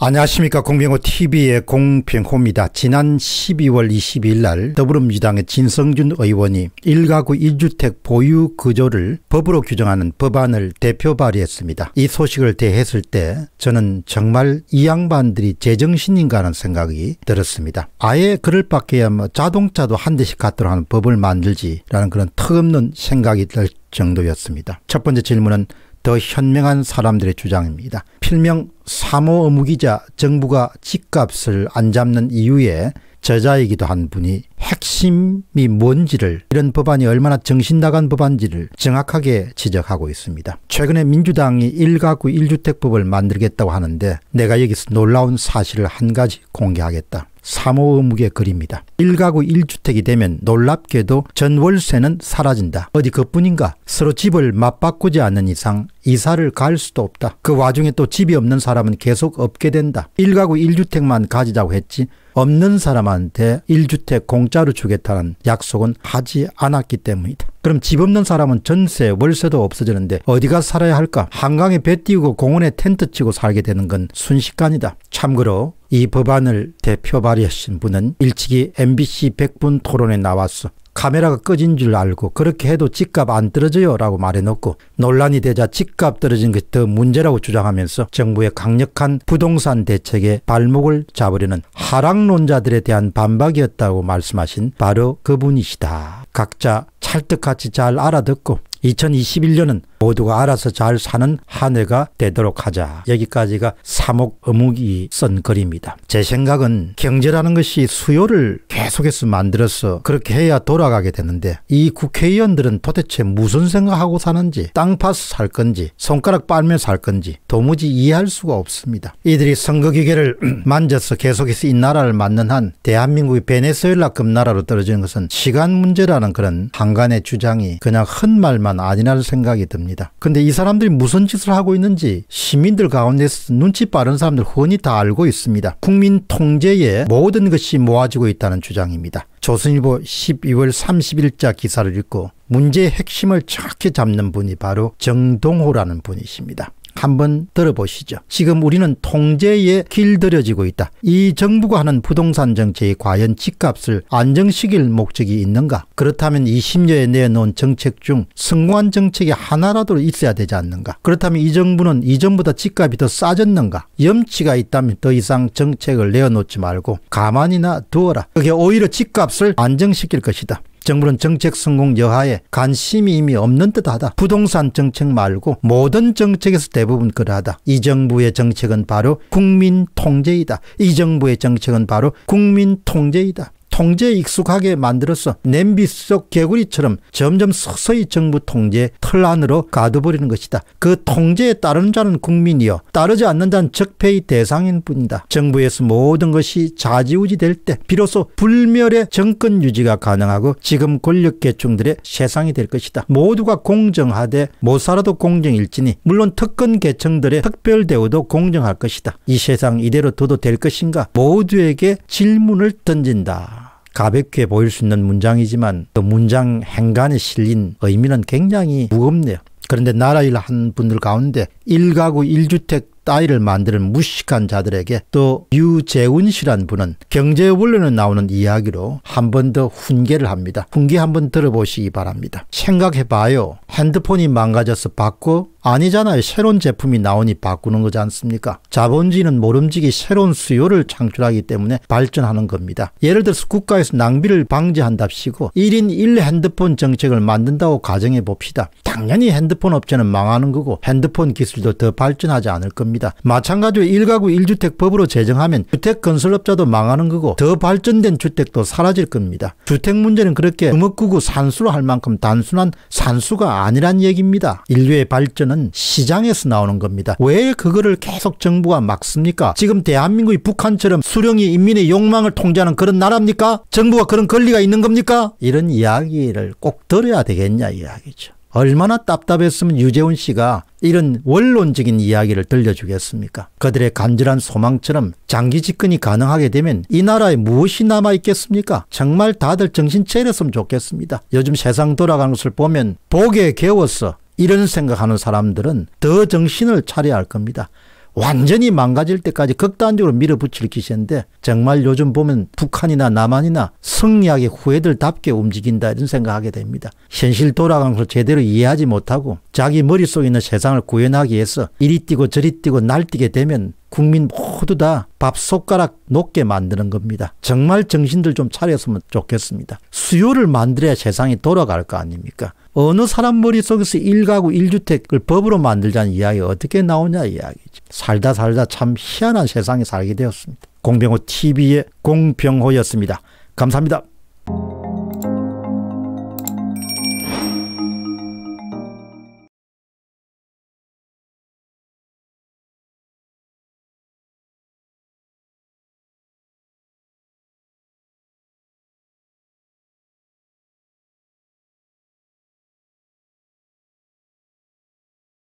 안녕하십니까 공병호TV의 공병호입니다. 지난 12월 22일 날 더불어민주당의 진성준 의원이 1가구 1주택 보유 구조를 법으로 규정하는 법안을 대표 발의했습니다. 이 소식을 대했을 때 저는 정말 이 양반들이 제정신인가 하는 생각이 들었습니다. 아예 그럴 밖에야 뭐 자동차도 한 대씩 갖도록 하는 법을 만들지라는 그런 턱없는 생각이 들 정도였습니다. 첫 번째 질문은 더 현명한 사람들의 주장입니다. 필명 사모 의무기자 정부가 집값을 안 잡는 이유에 저자이기도 한 분이 핵심이 뭔지를 이런 법안이 얼마나 정신나간 법안지를 정확하게 지적하고 있습니다. 최근에 민주당이 1가구 1주택법을 만들겠다고 하는데 내가 여기서 놀라운 사실을 한 가지 공개하겠다. 사모의무게 그립니다. 1가구 1주택이 되면 놀랍게도 전월세는 사라진다. 어디 그뿐인가? 서로 집을 맞바꾸지 않는 이상 이사를 갈 수도 없다. 그 와중에 또 집이 없는 사람은 계속 없게 된다. 1가구 1주택만 가지자고 했지 없는 사람한테 1주택 공짜로 주겠다는 약속은 하지 않았기 때문이다. 그럼 집 없는 사람은 전세, 월세도 없어지는데 어디가 살아야 할까? 한강에 배 띄우고 공원에 텐트 치고 살게 되는 건 순식간이다. 참고로 이 법안을 대표 발의하신 분은 일찍이 MBC 100분 토론에 나왔어. 카메라가 꺼진 줄 알고 그렇게 해도 집값 안 떨어져요 라고 말해놓고 논란이 되자 집값 떨어진 것이 더 문제라고 주장하면서 정부의 강력한 부동산 대책에 발목을 잡으려는 하락론자들에 대한 반박이었다고 말씀하신 바로 그분이시다. 각자 찰떡같이 잘 알아듣고 2021년은 모두가 알아서 잘 사는 한 해가 되도록 하자. 여기까지가 사목 어묵이 쓴 글입니다. 제 생각은 경제라는 것이 수요를 계속해서 만들어서 그렇게 해야 돌아가게 되는데 이 국회의원들은 도대체 무슨 생각하고 사는지 땅 파서 살 건지 손가락 빨며 살 건지 도무지 이해할 수가 없습니다. 이들이 선거기계를 만져서 계속해서 이 나라를 맞는 한 대한민국이 베네수엘라급 나라로 떨어지는 것은 시간 문제라는 그런 한간의 주장이 그냥 헛말만 아니라는 생각이 듭니다. 겁니다. 근데 이 사람들이 무슨 짓을 하고 있는지 시민들 가운데서 눈치 빠른 사람들 흔히다 알고 있습니다. 국민 통제에 모든 것이 모아지고 있다는 주장입니다. 조선일보 12월 30일자 기사를 읽고 문제의 핵심을 정확히 잡는 분이 바로 정동호라는 분이십니다. 한번 들어보시죠. 지금 우리는 통제에 길들여지고 있다. 이 정부가 하는 부동산 정책이 과연 집값을 안정시킬 목적이 있는가? 그렇다면 20년에 내놓은 정책 중 승관 정책이 하나라도 있어야 되지 않는가? 그렇다면 이 정부는 이전보다 집값이 더 싸졌는가? 염치가 있다면 더 이상 정책을 내어놓지 말고 가만히나 두어라. 그게 오히려 집값을 안정시킬 것이다. 정부는 정책 성공 여하에 관심이 이미 없는 듯하다. 부동산 정책 말고 모든 정책에서 대부분 그러하다. 이 정부의 정책은 바로 국민 통제이다. 이 정부의 정책은 바로 국민 통제이다. 통제에 익숙하게 만들어서 냄비 속 개구리처럼 점점 서서히 정부 통제 털 안으로 가둬버리는 것이다. 그 통제에 따르는 자는 국민이요. 따르지 않는 자는 적폐의 대상인 뿐이다. 정부에서 모든 것이 자지우지 될 때 비로소 불멸의 정권 유지가 가능하고 지금 권력계층들의 세상이 될 것이다. 모두가 공정하되 못 살아도 공정일지니 물론 특권 계층들의 특별 대우도 공정할 것이다. 이 세상 이대로 둬도 될 것인가 모두에게 질문을 던진다. 가볍게 보일 수 있는 문장이지만 그 문장 행간에 실린 의미는 굉장히 무겁네요. 그런데 나라 일한 분들 가운데 1가구 1주택 따위를 만드는 무식한 자들에게 또 유재훈 씨란 분은 경제원론에 나오는 이야기로 한 번 더 훈계를 합니다. 훈계 한번 들어보시기 바랍니다. 생각해봐요. 핸드폰이 망가져서 바꿔 아니잖아요. 새로운 제품이 나오니 바꾸는 거지 않습니까? 자본주의는 모름지기 새로운 수요를 창출하기 때문에 발전하는 겁니다. 예를 들어서 국가에서 낭비를 방지한답시고 1인 1 핸드폰 정책을 만든다고 가정해 봅시다. 당연히 핸드폰 업체는 망하는 거고 핸드폰 기술도 더 발전하지 않을 겁니다. 있니다 마찬가지로 1가구 1주택 법으로 제정하면 주택 건설업자도 망하는 거고 더 발전된 주택도 사라질 겁니다. 주택 문제는 그렇게 금업구구 산수로 할 만큼 단순한 산수가 아니란 얘기입니다. 인류의 발전은 시장에서 나오는 겁니다. 왜 그거를 계속 정부가 막습니까? 지금 대한민국이 북한처럼 수령이 인민의 욕망을 통제하는 그런 나라입니까? 정부가 그런 권리가 있는 겁니까? 이런 이야기를 꼭 들어야 되겠냐 이야기죠. 얼마나 답답했으면 유재훈 씨가 이런 원론적인 이야기를 들려주겠습니까? 그들의 간절한 소망처럼 장기 집권이 가능하게 되면 이 나라에 무엇이 남아 있겠습니까? 정말 다들 정신 차렸으면 좋겠습니다. 요즘 세상 돌아가는 것을 보면 복에 개워서 이런 생각하는 사람들은 더 정신을 차려야 할 겁니다. 완전히 망가질 때까지 극단적으로 밀어붙일 기세인데 정말 요즘 보면 북한이나 남한이나 승리하게 후회들답게 움직인다 이런 생각하게 됩니다. 현실 돌아가는 걸 제대로 이해하지 못하고 자기 머릿속에 있는 세상을 구현하기 위해서 이리 뛰고 저리 뛰고 날뛰게 되면 국민 모두 다 밥 손가락 높게 만드는 겁니다. 정말 정신들 좀 차렸으면 좋겠습니다. 수요를 만들어야 세상이 돌아갈 거 아닙니까? 어느 사람 머릿속에서 1가구 1주택을 법으로 만들자는 이야기 어떻게 나오냐 이야기죠. 살다 살다 참 희한한 세상에 살게 되었습니다. 공병호 TV의 공병호였습니다. 감사합니다.